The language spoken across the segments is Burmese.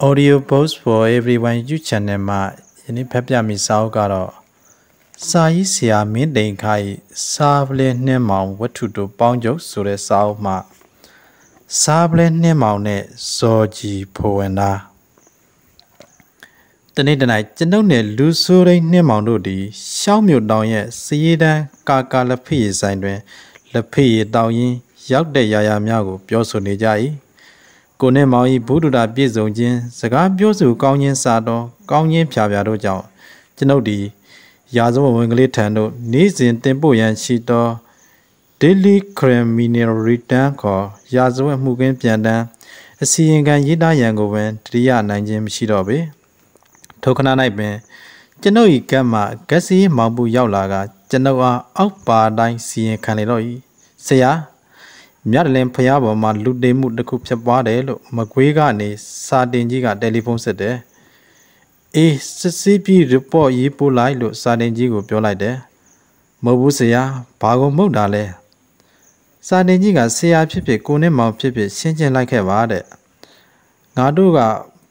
Audio Post for Everyone YouTube Channel မှာယနေ့ဖတ်ပြမိစာအုပ်ကတော့စာရေးဆရာမင်းတိန်ခိုင်စာပလဲနှင်းမောင်ဝတ္ထုတို့ပေါင်းချုပ်ဆိုတဲ့စာအုပ်မှာစာပလဲနှင်းမောင်နဲ့ဇော်ကြီးဖိုဝင်သားတနေ့တနိုင်ကျွန်ုပ်နဲ့လူဆိုးရိန်နှင်းမောင်တို့သည်ရှောင်းမြို့တောင်ရဲ့စည်ရတန်းကာကာလက်ဖေးရဆိုင်တွင်လက်ဖေးရတောင်ရင်ရောက်တဲ့ယာယာများကို ပြောဆိုနေကြ၏ကိုနှင်းမောင်၏ဘုဒ္ဓတာပြည့်စုံခြင်း စကားပြောဆိုကောင်းခြင်းစာတော်ကောင်းခြင်းဖြာဖြာတို့ကြောင့်ကျွန်ုပ်သည်ရာဇဝဝင်ကလေးထံသို့နေ့စဉ်တင်ပို့ရန်ရှိသော Daily Criminal Return ခေါ်ရာဇဝတ်မှုကင်းပြန်တမ်းအစီရင်ခံရေးသားရန်ကိုပင်တရိယာနိုင်ခြင်းမရှိတော့ပေ။ထိုခဏ၌ပင်ကျွန်ုပ်၏ကတ်မှဂက်စီမောင်ပူရောက်လာက ကျွန်ုပ်အားအောက်ပါတိုင်းစီရင်ခံလေတော့၏ဆရာမြတ်လင်ဖျားပေါ်မှာလူတင်မှုတစ်ခုဖြစ်ပွားတယ်လို့မကွေးကနေစာတင်ကြီးကတယ်လီဖုန်းဆက်တယ်အေးစစ်စစ်ပြီး report ရေးပို့လိုက်လို့စာတင်ကြီးကိုပြောလိုက်တယ်မဟုတ်ဘူးဆရာဘာကိုမဟုတ်တာလဲစာတင်ကြီးကဆရာဖြစ်ဖြစ်ကိုနဲ့မောင်ဖြစ်ဖြစ်ရှင်းကျင်လိုက်ခဲ့ပါတဲ့ငါတို့က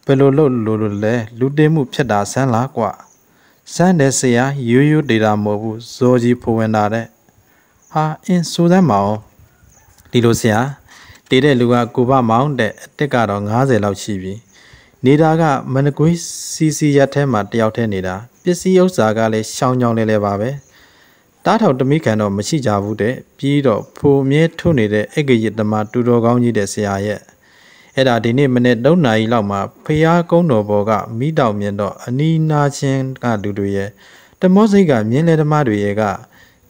ဘယ်လိုလုပ်လို့လဲလူတင်မှုဖြစ်တာဆန်းလားကွာဆန်းတယ်ဆရာရိုးရိုးဒေတာမဟုတ်ဘူးဇော်ကြီးဖွဝင်တာတဲ့ဟာအင်းစိုးစမ်းမအောင်ဒီလိုဆရာတေးတဲ့လူကကိုဘမောင်တဲ့အတက်ကတော့90လောက်ရှိပြီနေတာကမန္တကွေးစီစီရက်ထဲမှာတယောက်ထဲနေတာပစ္စည်းဥစ္စာကလည်းရှောင်းချောင်းလဲလဲပါပဲတားထောင်တမိခံတော့မရှိကြဘူးတဲ့ပြီးတော့ဖိုမြဲထုတ်နေတဲ့ဧကရစ်သမားတူတော်ကောင်းကြီးတဲ့ဆရာရဲ့အဲ့ဒါဒီနေ့မနေ့3နာရီလောက်မှာဖျားကုန်းတော်ဘော်ကမိတောင်မြင်တော့အနီးနာချင်းကလူတွေရဲ့တမောစိတ်ကမြင်းလေဓမ္မတွေရဲ့က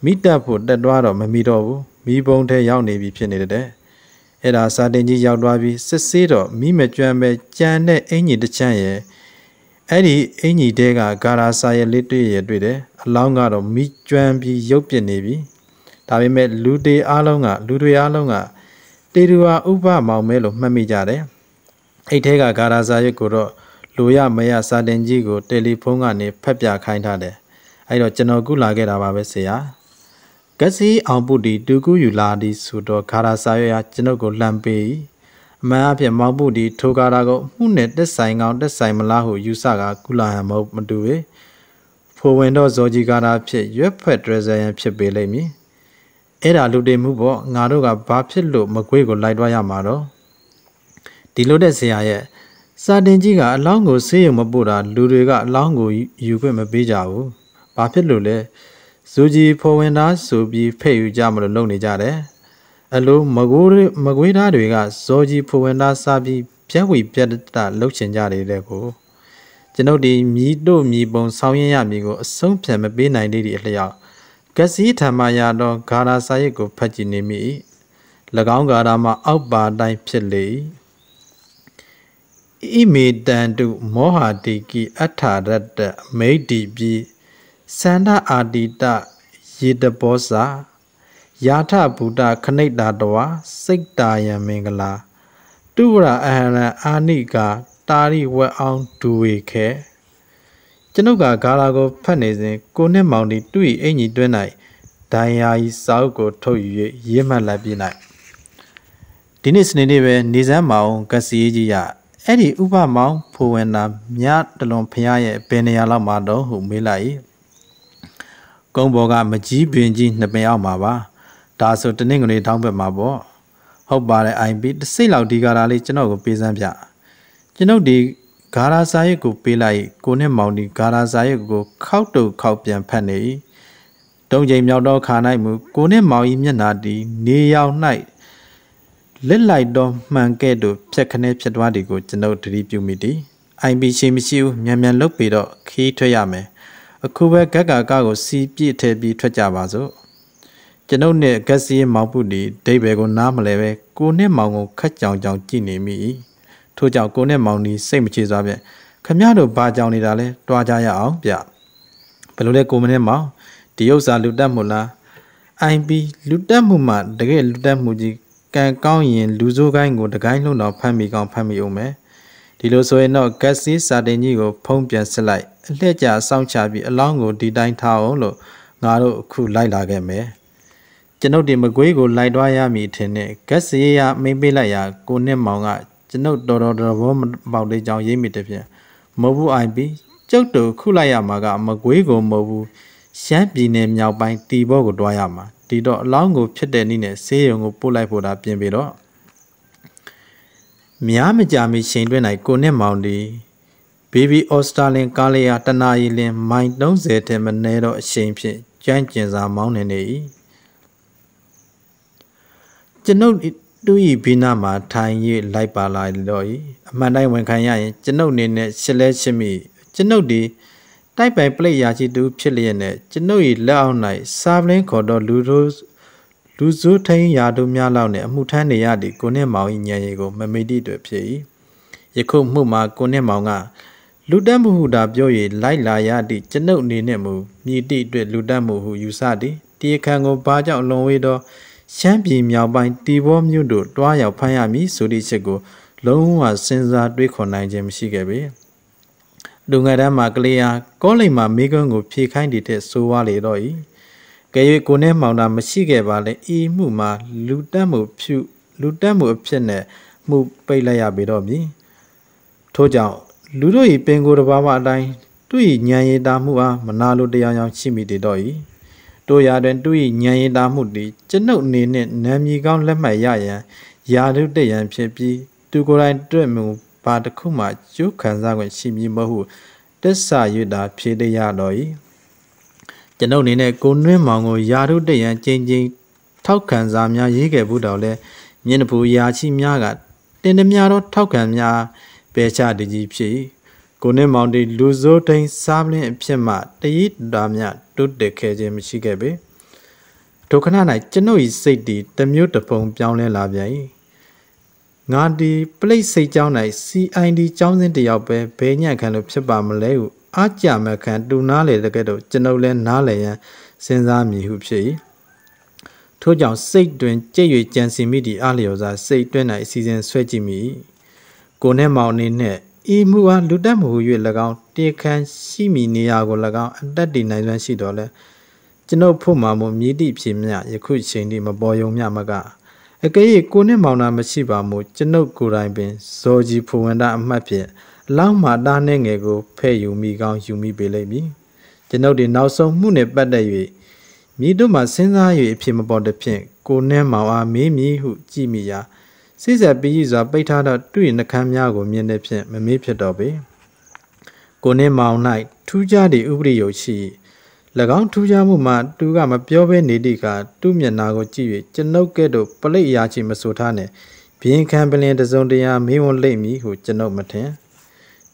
မိတက်ဖို့တက်သွားတော့မမီတော့ဘူးမိဘုံထဲရောက်နေပြီဖြစ်နေတဲ့အဲ့ဒါစာတင်ကြီးရောက်သွားပြီးစစ်ဆေးတော့မိမကြွမ်းပဲကြံတဲ့အင်ကြီးတစ်ချမ်းရဲ့အဲ့ဒီအင်ကြီးတဲကဂါရာစာရဲ့လေးတွေ့ရတွေ့တယ်အလောင်းကတော့မိကြွမ်းပြီးရုပ်ပြနေပြီဒါပေမဲ့လူတွေအားလုံးကလူတွေအားလုံးကတေရူဟာဥပမောင်မဲလို့မှတ်မိကြတယ်အဲ့ထဲကဂါရာဇာရွက်ကိုတော့လူရမရစာတင်ကြီးကိုတယ်လီဖုန်းကနေဖက်ပြခိုင်းထားတယ်အဲ့တော့ကျွန်တော်ခုလာခဲ့တာပါပဲဆရာကစီအောင်ပုတီတူကူယူလာသည်ဆိုတော့ဂါရာစာရွက်ဟာကျွန်ုပ်ကိုလှမ်းပေး၏အမှန်အဖြစ်မောင်ပုတီထိုဂါရာကိုမှုနဲ့တက်ဆိုင်ကောင်တက်ဆိုင်မလားဟုယူဆကကုလာဟန်မဟုတ်မတူ၏ဖိုဝင်တော့ဇော်ကြီးဂါရာဖြစ်ရွက်ဖက်ဒရဇာယန်ဖြစ်ပေလိမ့်မည်အဲ့ဒါလူတွေမှုပေါ့ငါတို့ကဘာဖြစ်လို့မကွေးကိုလိုက်သွားရမှာတော့ဒီလိုတဲ့ဆရာရဲ့စာတင်ကြီးကအလောင်းကိုဆေးရုံမပို့တာလူတွေကအလောင်းကိုယူခွင့်မပေးကြဘူးဘာဖြစ်လို့လဲဇူကြီးဖော်ဝင်သားဆိုပြီးဖဲ့ယူကြမလို့လုပ်နေကြတယ်အလို မကိုးမကွေးသားတွေကဇော်ကြီးဖော်ဝင်သားစားပြီးပြက်ဝီပြက်တာလှုပ်ချင်ကြတယ်တဲ့ကိုကျွန်ုပ်ဒီမြည်တို့မြည်ပုံဆောင်းရင်ရမည်ကိုအဆုံးဖြတ်မပေးနိုင်သေးသည့်အလျောက်ဂစီဓမ္မယာတော်ဂါရာစာရိတ်ကိုဖတ်ကြည့်နေမိ၏၎င်းဂါရာမှာအောက်ပါတိုင်းဖြစ်လေ၏ဣမေတန်တုမောဟာတိကိအထာရတ္တမိတ်တိပိစန္ဒအာတိတယေတဘောစာယာထဘူတခဏိတာတဝါစိတ်တာယံမင်္ဂလာတုဝရအဟရံအာနိကာတာရိဝက်အောင်ဒူဝေခဲကျွန်ုပ်ကဂါလာကိုဖတ်နေစဉ်ကိုနှစ်မောင်ဒီသူ့၏အင်ကြီးတွင်း၌ဒိုင်ယာ၏စာအုပ်ကိုထုတ်ယူ၍ရေးမှတ်လိုက်ပြီး၌ဒီနေ့စနေနေ့ပဲနေစမ်းမောင်ကစီကြီးရအဲ့ဒီဥပမောင်ဖိုဝင်နာမြတလွန်ဖရားရဲ့ဘယ်နေရာလောက်မှာတော့ဟုမေးလိုက်ကုန်းဘောကမကြီးပင်ကြီး နှစ်ပင်အောင်မှာပါဒါဆိုတနင်္ဂနွေထောင်းဘက်မှာပေါ့ဟုတ်ပါတယ် IB တစ်စိတ်လောက်ဒီကာရာလေးကျွန်တော်ကိုပေးစမ်းပြကျွန်ုပ်ဒီဂါရာစာရိတ်ကိုပေးလိုက်ကိုနဲ့မောင်ဒီဂါရာစာရိတ်ကိုခောက်တုတ်ခောက်ပြန်ဖတ်နေ၏တုံးချိန်မြောက်သောခါ၌မူကိုနဲ့မောင်၏မျက်နာသည်နေရောင်၌လစ်လိုက်သောမှန်ကဲ့သို့ဖြက်ခနဲဖြစ်သွားသည်ကိုကျွန်ုပ်သတိပြုမိသည်အိုင်ပီရှိမရှိဘူးမြန်မြန်လုတ်ပြီးတော့ခီးထွက်ရမယ်အခုပဲဂက်ကာကကိုစီပြည့်ထည့်ပြီးထွက်ကြပါစို့ကျွန်ုပ်နဲ့ဂက်စီမောင်ပုတီဒိဗယ်ကိုနားမလဲပဲကိုနဲ့မောင်ကိုခက်ကြောင်ကြောင်ကြည့်နေမိ၏ထို့ကြောင့်ကိုနဲ့မောင်ဒီစိတ်မချေစွာဖြင့်ခမရတို့ဘာကြောင်နေတာလဲတွားကြရအောင်ဗျဘယ်လိုလဲကိုမနဲ့မောင်ဒီဥစ္စာလူတက်မှုလား IP လူတက်မှုမှာတကယ်လူတက်မှုကြီးကံကောင်းရင်လူစိုးကိုင်းကိုတကိုင်းလုံးတော့ဖမ်းမိကောင်းဖမ်းမိအောင်မယ်ဒီလိုဆိုရင်တော့ဂက်စီစာတင်ကြီးကိုဖုံးပြန်စစ်လိုက်အလှည့်ကျစောင့်ချပြီးအလောင်းကိုဒီတိုင်းထားအောင်လို့ငါတို့အခုလိုက်လာခဲ့မယ်ကျွန်ုပ်ဒီမကွေးကိုလိုက်သွားရမည်ထင်တဲ့ဂက်စီရမိမ့်ပေးလိုက်ရာကိုနှစ်မောင်ကကျွန်ုပ်တော်တော်တော်ဘောပေါက်လေးကြောင်ရိပ်မိတဲ့ဖြင့်မဟုတ်ဘူးအိုင်ပီကျုပ်တို့ခုလိုက်ရမှာကမကွေးကိုမဟုတ်ဘူးရှမ်းပြည်နယ်မြောက်ပိုင်းတီဘောကိုတွားရမှာဒီတော့အလောင်းကို ဖြစ်တဲ့နည်းနဲ့ဆေးရုံကိုပို့လိုက်ဖို့ဒါပြင်ပြီးတော့မြားမကြမီချိန်တွင်း၌ကိုနှစ်မောင်ဒီဘေဘီအော်စတာလင်ကားလျာတနာရီလင်မိုင်30ထက်မနည်းသောအချိန်ဖြင့်ကြမ်းကျင်စာမောင်းနေနေ၏ကျွန်ုပ်သူ၏ဘီနာမှာထိုင်၍လိုက်ပါလာတော့၏အမှန်တိုင်းဝန်ခံရရင်ကျွန်ုပ်အနေနဲ့ရှစ်လဲရှစ်မိကျွန်ုပ်ဒီတိုက်ပိုင်ပလိတ်ရာရှိသူဖြစ်လျက်နဲ့ကျွန်ုပ်၏လက်အောက်၌စာပလင်းခေါ်သောလူတို့လူစုထိန်ရာတို့များလောက်နဲ့အမှုထမ်းနေရသည့်ကိုနှစ်မောင်၏ဉာဏ်ရည်ကိုမမေ့တိတွေ့ဖြစ်၏ယခုမှုမှာကိုနှစ်မောင်ကလူတက်မှုဟုတာပြော၍လိုက်လာရသည့်ကျွန်ုပ်အနေနဲ့မူမြည်တိတွေ့လူတက်မှုဟုယူဆသည်တရားခံကိုဘာကြောင့်လွန်ဝေးသောရှမ်းပြည်မြောက်ပိုင်းတီဘောမြို့တို့တွားရောက်ဖမ်းရမည်ဆိုသည့်ချက်ကို လုံးဝစဉ်းစားတွေးခေါ်နိုင်ခြင်းမရှိခဲ့ပေ။ဒုံငရမ်းမှာကလေးဟာကောလိမ်မှာမိကွန်းကိုဖြေခိုင်းတည်တဲ့ဆိုးဝါးလေတော့၏။ကဲ၍ကိုနဲ့မောင်တာမရှိခဲ့ပါလဲ။ဤမှုမှာလူတက်မှုဖြူလူတက်မှုအဖြစ်နဲ့မှုပိတ်လိုက်ရပေတော့မည်။ထို့ကြောင့်လူတို့၏ပင်ကိုယ်တစ်ပါးမှအတိုင်းသူ၏ဉာဏ်ရည်တာမှုအားမနာလိုတရားကြောင့်ရှိမိတည်တော့၏တို့ရာတွင်သူ၏ဉာဏ်ရည်တာမှုသည်ကျွန်ုပ်အနေနှင့်နာမည်ကောင်းလက်မှတ်ရရန်ယာတုတရန်ဖြစ်ပြီးသူကိုယ်တိုင်တွေ့မှုဘာတစ်ခုမှကျိုးခံစား권ရှိမည်မဟုတ်တစ္ဆာယုတာဖြေရတော်၏ကျွန်ုပ်အနေနဲ့ကိုနှွင်းမောင်ကိုယာတုတရန်ချင်းချင်းထောက်ခံစာများရေးခဲ့ဘူးတော်လဲမျက်နှာပူရာချီများကတင်သည်များသောထောက်ခံများပယ်ချတည်ကြီးဖြစ်ကိုနှွင်းမောင်သည်လူစိုးတိန်စားပလင်းအဖြစ်မှတည်တာများတိုးတက်ခဲ့ခြင်းမရှိခဲ့ပေဒုက္ခနာ၌ကျွန်ုပ်၏စိတ်သည်တမျိုးတပုံပြောင်းလဲလာပြန်၏ငါဒီပလိတ်စိတ်ကြောင်း၌ CID ကြောင်းစင်းတယောက်ပဲဘဲညံ့ခံလို့ဖြစ်ပါမလဲဟုအာကြမခံ တူနားလေတကဲ့သို့ကျွန်ုပ်လည်းနားလည်ရန်စဉ်းစားမိဟုဖြစ်၏ထို့ကြောင့်စိတ်တွင် ကြည်၍ကြံစီမိသည့်အလျော်စားစိတ်တွင်၌အစီစဉ်ဆွဲကြည့်မိကိုနဲ့မောင်အနေနဲ့ဤမူအားလူတက်မှု၍၎င်းတေခန်ရှိမီနေရာကို၎င်းအတက်တည်နိုင်စွမ်းရှိတော်လဲကျွန်ုပ်ဖို့မှာမို့မြည်သည့်ဖြစ်မြယခုချိန်ဒီမပေါ်ယုံမြမကအကဲ့ကိုနှစ်မောင်နာမရှိပါမို့ကျွန်ုပ်ကိုယ်တိုင်ပင်ဇော်ကြီးဖူဝန်တာအမှတ်ဖြင့်အလောင်းမှာတားနှဲငယ်ကိုဖဲ့ယူမိကောင်းယူမိပေလိမ့်မည်ကျွန်ုပ်ဒီနောက်ဆုံးမှုနှင့်ပတ်သက်၍မြည်တို့မှစဉ်းစား၍အဖြစ်မပေါ်သဖြင့်ကိုနှင်းမောင်အားမေးမည်ဟုကြည်မိရာစိစက်ပြီးစွာပိတ်ထားသောသူ့၏နှကမ်းများကိုမြင်သည်ဖြင့်မမေ့ဖြစ်တော့ပေကိုနှင့်မောင်၌ထူးခြားသည့်ဥပဒေယုတ်ရှိ၎င်းထူးခြားမှုမှာသူကမပြောဘဲနေသည့်ကသူ့မျက်နာကိုကြည့်၍ကျွန်ုပ်ကဲ့သို့ပလိတ်အရာချီမဆိုထားနဲ့ဘင်းခံပလင်တစုံတရာမေးဝန်လိမ့်မည်ဟုကျွန်ုပ်မထင်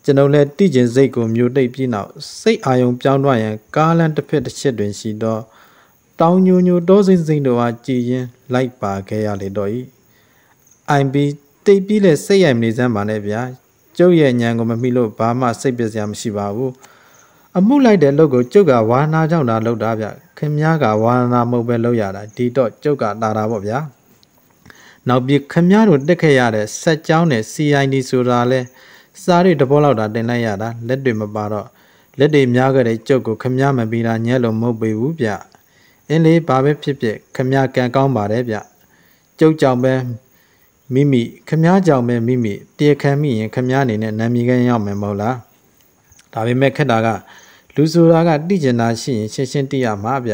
ကျွန်ုပ်လည်းတိကျင်စိတ်ကိုမျိုးတိတ်ပြီးနောက်စိတ်အာယုံပြောင်းသွားရန်ကားလန်းတစ်ဖက်တစ်ချက်တွင်ရှိသောတောင်ညိုညိုတောစိမ့်စိမ့်တို့အားကြည်ရင်လိုက်ပါခဲ့ရလေတော့၏အိုင်ပြီးတိတ်ပြီးလဲစိတ်ရိုက်မနေစမ်းပါနဲ့ဗျာကျုပ်ရဲ့ညံကိုမမိလို့ဘာမှစိတ်ပျက်စရာမရှိပါဘူးအမှုလိုက်တဲ့အလုပ်ကိုကျုပ်ကဝါနာကြောင့်သာလုပ်တာဗျခင်မားကဝါနာမဟုတ်ပဲလုပ်ရတာဒီတော့ကျုပ်ကတာတာပေါ့ဗျာနောက်ပြီးခင်မားတို့တက်ခဲ့ရတဲ့ဆက်ကြောင်းနဲ့ CID ဆိုတာလဲစားတွေတဘောလောက်တာတင်လိုက်ရတာလက်တွေမပါတော့လက်တွေများခဲ့တဲ့ကျုပ်ကိုခင်မားမပြီးတာညက်လို့မဟုတ်ပေဘူးဗျအင်းလေးဘာပဲဖြစ်ဖြစ်ခင်မားကံကောင်းပါတယ်ဗျကျုပ်ကြောင့်ပဲမိမိခမားကြောင့်ပဲမိမိတရားခံမိရင်ခမားအနေနဲ့နာမည်ခံရောက်မယ်မဟုတ်လားဒါပေမဲ့ခက်တာက လူဆိုတာကတိကျင်တာရှိရင်ရှင်းရှင်းတိရမှာဗျ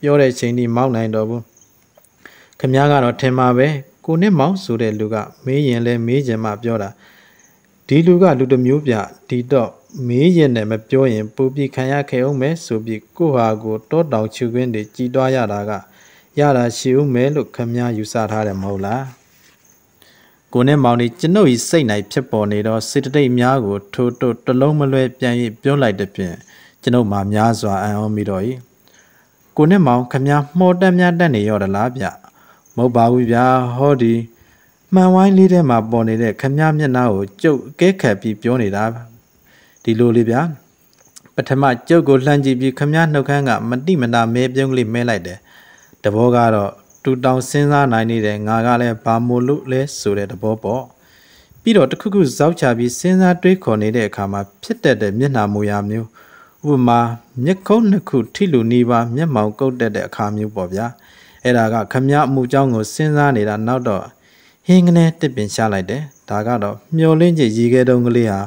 ပြောတဲ့ချိန်ဒီမောင်းနိုင်တော့ဘူးခမားကတော့ထင်မှာပဲကိုနဲ့မောင်းဆိုတဲ့လူကမေးရင်လဲမေးချင်မှပြောတာဒီလူကလူတစ်မျိုးပြဒီတော့မေးရင်လည်းမပြောရင်ပူပြီးခံရခဲ့အောင်မယ်ဆိုပြီးကိုဟာကိုတောတောင်ချူခွင်းတွေကြီးတွားရတာကရတာရှိဦးမယ်လို့ခမားယူဆထားတယ်မဟုတ်လားကိုနဲ့မောင်ဒီကျွန်ုပ်၏စိတ်၌ဖြစ်ပေါ်နေသောစေတသိက်များကိုထိုးတို့တလုံးမလွဲပြန်၍ပြုံးလိုက်သည်ဖြင့်ကျွန်ုပ်မှများစွာအံ့ဩမိတော့၏ကိုနဲ့မောင်ခမည်းမှော်တက်များတက်နေရောတလားဗျမဟုတ်ပါဘူးဗျာဟောဒီမှန်ဝိုင်းလေးထဲမှာပေါ်နေတဲ့ခမည်းမျက်နှာကိုကြုတ်ကဲခတ်ပြီးပြောနေတာဒီလိုလေးဗျာပထမကြုတ်ကိုလှမ်းကြည့်ပြီးခမည်းနှုတ်ခမ်းကမတိမနာမဲပြုံးကလေးမဲလိုက်တယ်တဘောကတော့တူတောင်စဉ်းစားနိုင်နေတဲ့ငါကလည်းဘာမို့လို့လဲဆိုတဲ့သဘောပေါ့ပြီးတော့တခုခုဇောက်ချပြီးစဉ်းစားတွေးခေါ်နေတဲ့အခါမှာဖြစ်တတ်တဲ့မျက်နှာမူရာမျိုးဥပမာမျက်ခုံးနှစ်ခုထိလူနီးပါမျက်မှောင်ကုတ်တက်တဲ့အခါမျိုးပေါ့ဗျာအဲ့ဒါကခမရအမှုကြောင့်ကိုစဉ်းစားနေတာနောက်တော့ဟင်းကနေတစ်ပင်ရှာလိုက်တယ်ဒါကတော့မျောလင်းကြီးရေခဲတုံးကလေးဟာ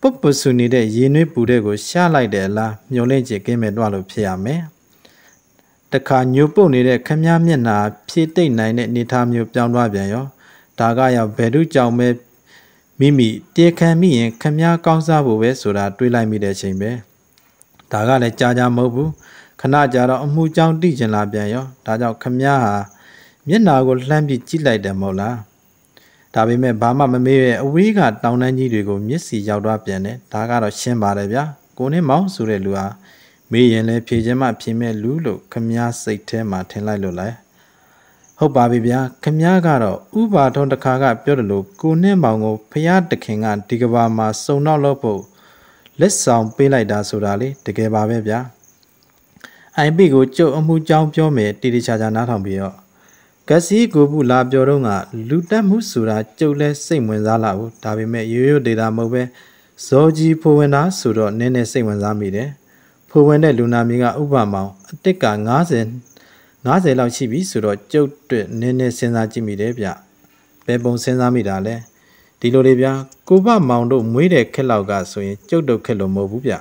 ပုပ်ပဆူနေတဲ့ရေနွေးပူတဲ့ကိုရှာလိုက်တယ်လားမျောလင်းကြီးကင်းမဲ့တော့လို့ဖြစ်ရမယ်တခါညိုပုတ်နေတဲ့ခမည်းမျက်နှာဖြည့်သိမ့်နိုင်တဲ့အနေထားမျိုးပြောင်းသွားပြန်ရောဒါကရောက်ဘယ်သူကြောင့်ပဲမိမိတေခံမိရင်ခမည်းကောင်းစားဖို့ပဲဆိုတာတွေးလိုက်မိတဲ့အချိန်ပဲဒါကလည်းကြာကြာမဟုတ်ဘူးခဏကြာတော့အမှုကြောင့်တိကျင်လာပြန်ရောဒါကြောင့်ခမည်းဟာမျက်နှာကိုလှမ်းပြီးကြည့်လိုက်တယ်မဟုတ်လားဒါပေမဲ့ဘာမှမမေ့ရဲ့အဝေးကတောင်တန်းကြီးတွေကိုမျက်စီရောက်သွားပြန်တယ်ဒါကတော့ရှင်းပါတယ်ဗျာကိုနေမောင်ဆိုတဲ့လူဟာမေးရင်လည်းဖြေခြင်းမှ ဖြေမဲ့လူလို့ခမားစိတ်ထဲမှာထင်လိုက်လို့လဲဟုတ်ပါပြီဗျာခမားကတော့ဥပါထုံးတစ်ခါကပြောတယ်လို့ကိုနှင်းမောင်ကိုဖျားတခင်ကဒီကဘာမှာစုံနောက်လို့ဖို့လက်ဆောင်ပေးလိုက်တာဆိုတာလေတကယ်ပါပဲဗျာ IP ကိုကြုတ်အမှုကြောင်းပြောမယ်တိတိကျကျနားထောင်ပြီးတော့ကစီကိုဘူးလာပြောတော့ကလူတက်မှုဆိုတာကြုတ်လဲစိတ်ဝင်စားလာဘူးဒါပေမဲ့ရိုးရိုးဒေတာမဟုတ်ပဲဇော်ကြီးဖိုဝင်တာဆိုတော့နည်းနည်းစိတ်ဝင်စားမိတယ်ဖိုဝင်တဲ့လူနာမီကဥပမောင်အတစ်က90 90လောက်ရှိပြီဆိုတော့ကျုပ်တွေ့နည်းနည်းစဉ်းစားကြည့်မိတယ်ဗျဘယ်ပုံစဉ်းစားမိတာလဲဒီလိုလေဗျာကိုဘမောင်တို့မွေးတဲ့ခက်လောက်ကဆိုရင်ကျုပ်တို့ခက်လို့မဟုတ်ဘူးဗျ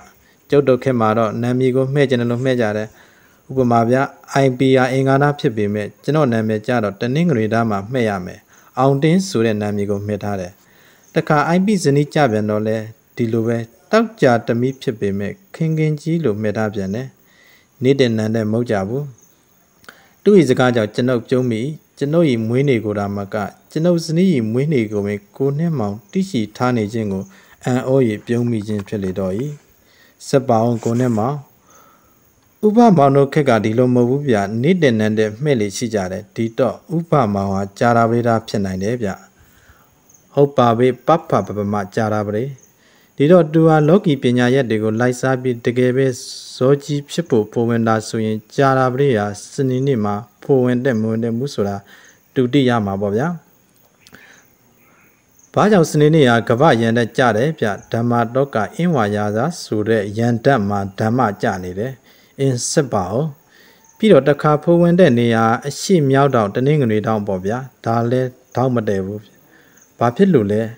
ကျုပ်တို့ခက်မှာတော့နာမည်ကိုမှဲ့ကျင်တယ်လို့မှဲ့ကြတယ်ဥပမာဗျာ IPR အင်္ဂါနာဖြစ်ပေမဲ့ကျွန်တော်နာမည်ကြတော့တနင်္ဂနွေသားမှာမှဲ့ရမယ်အောင်တင်းဆိုတဲ့နာမည်ကိုမှဲ့ထားတယ်တခါ IP ဇနီးကြပြန်တော့လဲဒီလိုပဲတောက်ကြတမိဖြစ်ပေမဲ့ခင်ခင်ကြီးလို့မှတ်ထားပြန်တယ်နေတဲ့နန်းတဲ့မဟုတ်ကြဘူးသူ့ဤစကားကြောင့်ကျွန်ုပ်ပြုံးမိကျွန်ုပ်ဤမွေးနေကိုတာမကကျွန်ုပ်စနီးဤမွေးနေကိုပဲကိုနှင်းမောင်တိရှိထားနေခြင်းကိုအံ့ဩ၍ပြုံးမိခြင်းဖြစ်လေတော့၏စက်ပောင်းကိုနှင်းမောင်ဥပမောင်တို့ခက်ကဒီလိုမဟုတ်ဘူးဗျနေတဲ့နန်းတဲ့မှဲ့လေရှိကြတယ်ဒီတော့ဥပမောင်ဟာကြာတာပရိဒါဖြစ်နိုင်တယ်ဗျဟုတ်ပါပြီပပပပမကြာတာပရိဒါဒီတော့သူဟာလောကီပညာရက်တွေကိုလိုက်စားပြီးတကယ်ပဲဇောကြီးဖြစ်ဖို့ပိုဝင်တာဆိုရင်ကြာတာပရိယာစနေနေ့မှာပိုဝင်တဲ့မဝင်တဲ့မှုဆိုတာတူတိရမှာပေါ့ဗျာ။ဘာကြောင့်စနေနေ့ဟာကဗ္ဗယန္တကြတယ်ဗျဓမ္မတောကအင်းဝါယာသာဆိုတဲ့ယန္တမှာဓမ္မကြနေတယ်။အင်းစစ်ပါ哦။ပြီးတော့တခါဖိုးဝင်တဲ့နေရာအရှိမြောက်တောင်တနင်္ဂနွေတောင်ပေါ့ဗျာ။ဒါလဲတောက်မတည်ဘူး။ဘာဖြစ်လို့လဲ။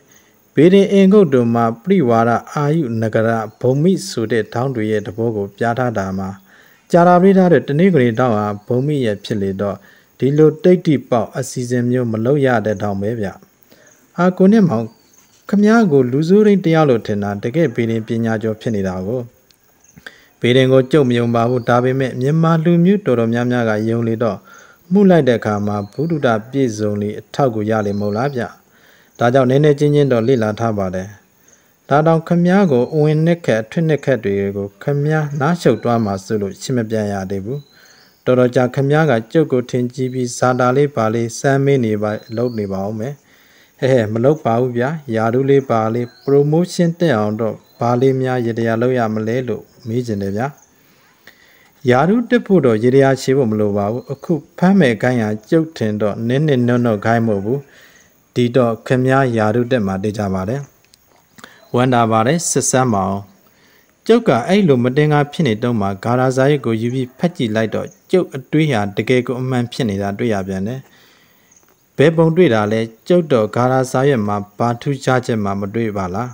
ဗေဒင်အင်္ဂုတ္တမှာပြိဝါရအာယုနဂရဘုံမိဆိုတဲ့ထောင်းတွေရဲ့တဘောကို ပြထားတာမှာကြာတာပြထားတဲ့တနည်းကလေးတောင်းဟာဘုံမိရဲ့ဖြစ်လေတော့ဒီလိုတိတ်တိပေါက်အစီစဉ်မျိုးမလုပ်ရတဲ့တောင်းပဲဗျအာကိုနဲ့မောင်ခမားကိုလူစိုးရင်းတရားလို့ထင်တာတကယ်ဗေဒင်ပညာကျော်ဖြစ်နေတာကိုဗေဒင်ကိုကြုံမြုံပါဘူးဒါပေမဲ့မြန်မာလူမျိုးတော်တော်များများကယုံလေတော့မှုလိုက်တဲ့အခါမှာဘုဒ္ဓပြည့်စုံလေအထောက်ကိုရလေမဟုတ်လားဗျဒါကြောင့်နည်းနည်းချင်းချင်းတော့လေ့လာထားပါတယ်ဒါတောင်ခမားကိုအဝင်နှစ်ခက်ထွနှစ်ခက်တွေကိုခမားနားရှုပ်သွားမှဆိုလို့ရှင်းမပြန်ရသေးဘူးတော်တော်ကြာခမားကကြုတ်ကိုထင်ကြည့်ပြီးဇာတာလေးပါလေးစမ်းမေးနေပါလုပ်နေပါအောင်မယ်ဟဲ့ဟဲ့မလုပ်ပါဘူးဗျာယာတို့လေးပါလေး promotion တက်အောင်တော့ဘာလေးများရေတရာလောက်ရမလဲလို့မေးကြတယ်ဗျာယာတို့တက်ဖို့တော့ရေတရာရှိဖို့မလိုပါဘူးအခုဖမ်းမယ်ခိုင်းရကြုတ်ထင်တော့နင်းနင်းနုံနုံခိုင်းမဟုတ်ဘူးဒီတော့ခင်များယာရုတက်မှာတေးကြပါတယ်ဝန္တာပါတယ်စစ်စမ်းမအောင်ကျုပ်ကအဲ့လိုမတင်ကားဖြစ်နေတော့မှဂါရာဇာရိတ်ကိုယူပြီးဖက်ကြည့်လိုက်တော့ကျုပ်အတွေးဟာတကယ်ကိုအမှန်ဖြစ်နေတာတွေ့ရပြန်တယ်ဘယ်ပုံတွေ့တာလဲကျုပ်တော့ဂါရာဇာရိတ်မှာဘာထူးခြားချက်မှမတွေ့ပါလား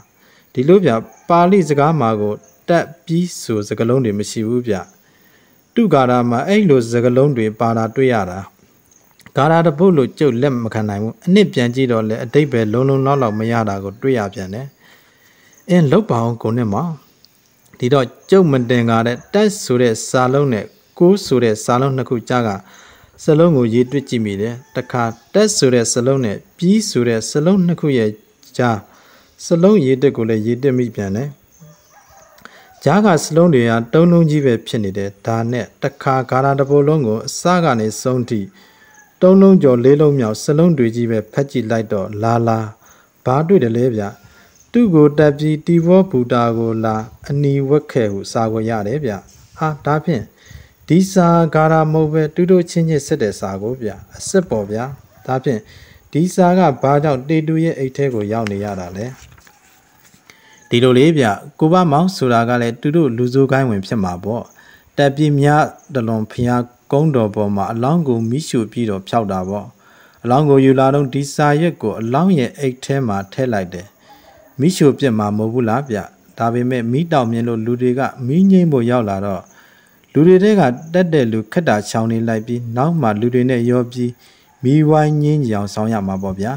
ဒီလိုပြပါဠိစကားမှာကို တက်ပြီးဆိုစကားလုံးတွေမရှိဘူးဗျတုဂါရာမှာအဲ့လိုစကားလုံးတွေပါတာတွေ့ရတာဂါရာတပုတ်လို့ကြုတ်လက်မခံနိုင်ဘူးအနစ်ပြန်ကြည့်တော့လေအတိတ်ပဲလုံလုံလောက်လောက်မရတာကိုတွေ့ရပြန်တယ်အင်းလုတ်ပါအောင်ကိုနဲ့မှာဒီတော့ကြုတ်မတင်ကားတဲ့တက်ဆိုတဲ့စာလုံးနဲ့ကိုးဆိုတဲ့စာလုံးနှစ်ခုကြားကစလုံးကိုရေးတွက်ကြည့်မိတယ်တခါတက်ဆိုတဲ့စလုံးနဲ့ပြီးဆိုတဲ့စလုံးနှစ်ခုရဲ့ကြားစလုံးရေးတက်ကိုလည်းရေးတက်မိပြန်တယ်ကြားကစလုံးတွေကတုံးလုံးကြီးပဲဖြစ်နေတယ်ဒါနဲ့တခါဂါရာတပုတ်လုံးကိုအစကနေဆုံးထိသုံးလုံးကျော်လေးလုံးမြောက်စလုံးတွေကြီးပဲဖက်ကြည့်လိုက်တော့လာလာဘာတွေ့တယ်လဲဗျသူ့ကိုတက်ပြီးတီဘောဘူတာကိုလာအနီဝက်ခဲဟုစာကိုရတယ်ဗျဟာဒါဖြင့်ဒီစာဂါရာမဟုတ်ပဲတူတူချင်းချင်းဆက်တဲ့စာကိုဗျအစ်စ်ပေါ်ဗျဒါဖြင့်ဒီစာကဘာကြောင့်တေတူရဲ့အိတ်ထဲကိုရောက်နေရတာလဲဒီလိုလေးဗျကိုဘမောင်ဆိုတာကလည်းတူတူလူစိုးကိုင်းဝင်ဖြစ်မှာပေါ့တက်ပြီးမြတလွန်ဖျားကုန်းတော်ပေါ်မှာအလောင်းကိုမိရှုပြီးတော့ဖြောက်တာပေါ့အလောင်းကိုယူလာတော့ဒီစာရက်ကိုအလောင်းရဲ့အိတ်ထဲမှာထည့်လိုက်တယ်မိရှုပြစ်မှာမဟုတ်ဘူးလားဗျဒါပေမဲ့မိတောင်မြင်လို့လူတွေကမိငိမ့်ဖို့ရောက်လာတော့လူတွေတဲကတက်တဲ့လူခက်တာချောင်းနေလိုက်ပြီးနောက်မှလူတွေနဲ့ရောပြီးမိဝိုင်းငင်းကြောင်ဆောင်ရမှာပေါ့ဗျာ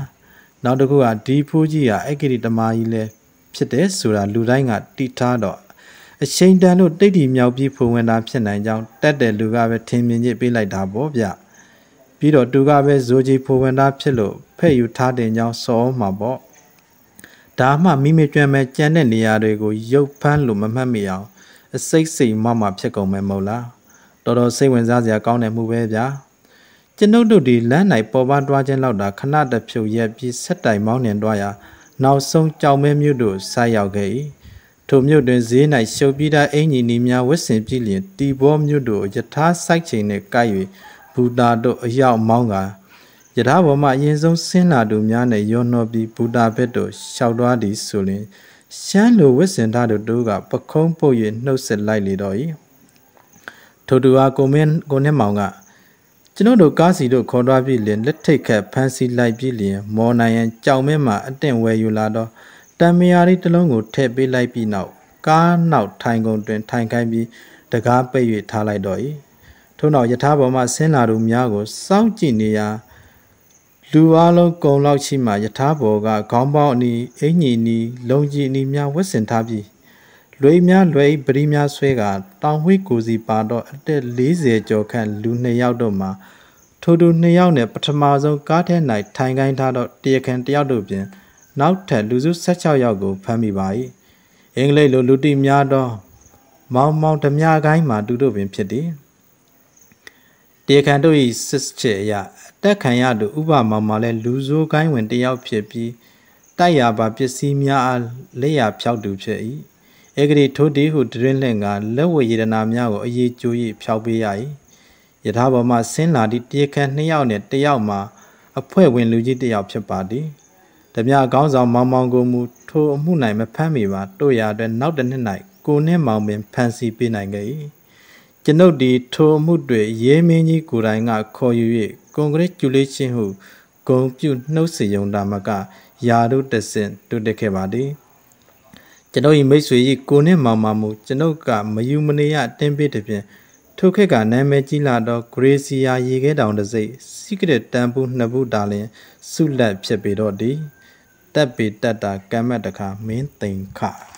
နောက်တစ်ခုကဒီဖိုးကြီးကအဲ့ကိတ္တမာကြီးလဲဖြစ်တယ်ဆိုတာလူတိုင်းကတိထားတော့အချိန်တန်လို့တိတ်တီမြောက်ပြီးဖွယ်ဝင်တာဖြစ်နိုင်ကြောင်းတက်တဲ့လူကပဲထင်မြင်ကြည့်ပေးလိုက်တာပေါ့ဗျပြီးတော့သူကပဲဇိုကြီးဖွယ်ဝင်တာဖြစ်လို့ဖဲ့ယူထားတဲ့ကြောင်းစောမှာပေါ့ဒါမှမိမိကြွမဲ့ကြံတဲ့နေရာတွေကိုရုပ်ဖမ်းလို့မမှတ်မိအောင်အစိတ်စိတ်မမဖြစ်ကုန်မယ်မဟုတ်လားတော်တော်စိတ်ဝင်စားစရာကောင်းတယ်မှုပဲဗျာကျွန်ုပ်တို့ဒီလမ်း၌ပေါ်ပန်းတွားခြင်းလောက်တာခဏတဖြုတ်ရက်ပြီးဆက်တိုင်မောင်းနှင်တွားရာနောက်ဆုံးကြောင်မဲမြို့သို့ဆိုက်ရောက်ခဲ့၏ထိုမြို့တွင်ဈေး၌ရှုပ်ပြီးသားအင်ကြီးနီများဝတ်ဆင်ပြီးလျင်တီဘောမြို့တို့ယထာစိုက်ချိန်နှင့်ကိုက်၍ဘူတာတို့အယောက်မောင်းကယထာဘောမှအရင်ဆုံးဆင်းလာသူများနှင့်ရောနှောပြီးဘူတာဘက်သို့ရှောက်သွားသည်ဆိုလျင် ရှမ်းလိုဝတ်ဆင်သားတို့တို့ကပခုံးပုတ်၍နှုတ်ဆက်လိုက်လေတော့၏ထိုသူအားကိုမင်းကိုနှစ်မောင်ကကျွန်ုပ်တို့ကားစီတို့ခေါ်သွားပြီးလျင်လက်ထိတ်ခတ်ဖမ်းဆီးလိုက်ပြီးလျင် မော်နိုင်ရန်ကြောင်မင်းမှအတင့်ဝဲယူလာတော့တံမယာလေးတစ်လုံးကိုထည့်ပေးလိုက်ပြီးနောက်ကားနောက်ထိုင်ကုန်တွင်ထိုင်ခိုင်းပြီးတကားပိတ်၍ထားလိုက်တော့၏ထို့နောက်ယထာပေါ်မှဆင်းလာသူများကိုစောင့်ကြည့်နေရာလူအလုံးကုံလောက်ရှိမှယထာပေါ်ကခေါင်းပေါင်းအနီအင်ကြီးနီ လုံကြီးနီများဝတ်ဆင်ထားပြီးလွေများလွေပရိများဆွဲကတောင်ဝှေ့ကိုစီပါတော့အတက်40ကျော်ခန့်လူနှစ်ယောက်တို့မှာထိုသူနှစ်ယောက်နဲ့ပထမဆုံးကားထဲ၌ထိုင်ခိုင်းထားတော့တရခင်တယောက်တို့ပြင်နောက်ထပ်လူစု16ယောက်ကိုဖမ်းမိပါ၏အင်္ဂလိပ်လိုလူတိများသောမောင်မောင်ဓမြကိုင်းမှာသူတို့ပင်ဖြစ်သည်တရားခံတို့၏စစ်ချေအရအတက်ခံရသူဥပမာမှာလဲလူဆိုးကိုင်းဝင်တယောက်ဖြစ်ပြီးတိုက်ရာပါပစ္စည်းများအားလက်ရဖြောက်သူဖြစ်၏ဧကတိထိုးတီဟုတရင်လင်ကလက်ဝေရတနာများကိုအရေးကြိုး၍ဖြောက်ပေးရ၏ယထာဘောမှာဆင်းလာသည့်တရားခံနှစ်ယောက်နှင့်တစ်ယောက်မှာအဖွဲ့ဝင်လူကြီးတစ်ယောက်ဖြစ်ပါသည်။တပြကောင်းဆောင်မောင်မောင်ကိုမူထိုအမှုနိုင်မဖမ်းမိပါတို့ရာအတွက်နောက်တစ်နှစ်၌ကိုနှင့်မောင်ပင်ဖန်စီပေးနိုင်ခဲ့၏။ကျွန်ုပ်ဒီထိုအမှုတွေရေးမင်းကြီးကိုယ်တိုင်ကခေါ်ယူ၍ congratulation ဟုဂုဏ်ပြုနှုတ်ဆက်ယုံတာမကယာတို့တဆင့်တွေ့တက်ခဲ့ပါသည်။ကျွန်ုပ်၏မိတ်ဆွေကြီးကိုနှင့်မောင်မောင်မူကျွန်ုပ်ကမယူမနေရတင်းပေးတဲ့ဖြင့်ထိုခေတ်ကနာမည်ကြီးလာသောဂရေစီယာရေခဲတောင်တစိ secret တန်ဘူးနှစ်ဘူးတာလင်ဆုလက်ဖြစ်ပေတော့သည်။แตัปปแต่ตาแกัม่ัตตะคะมิ้นติงขะ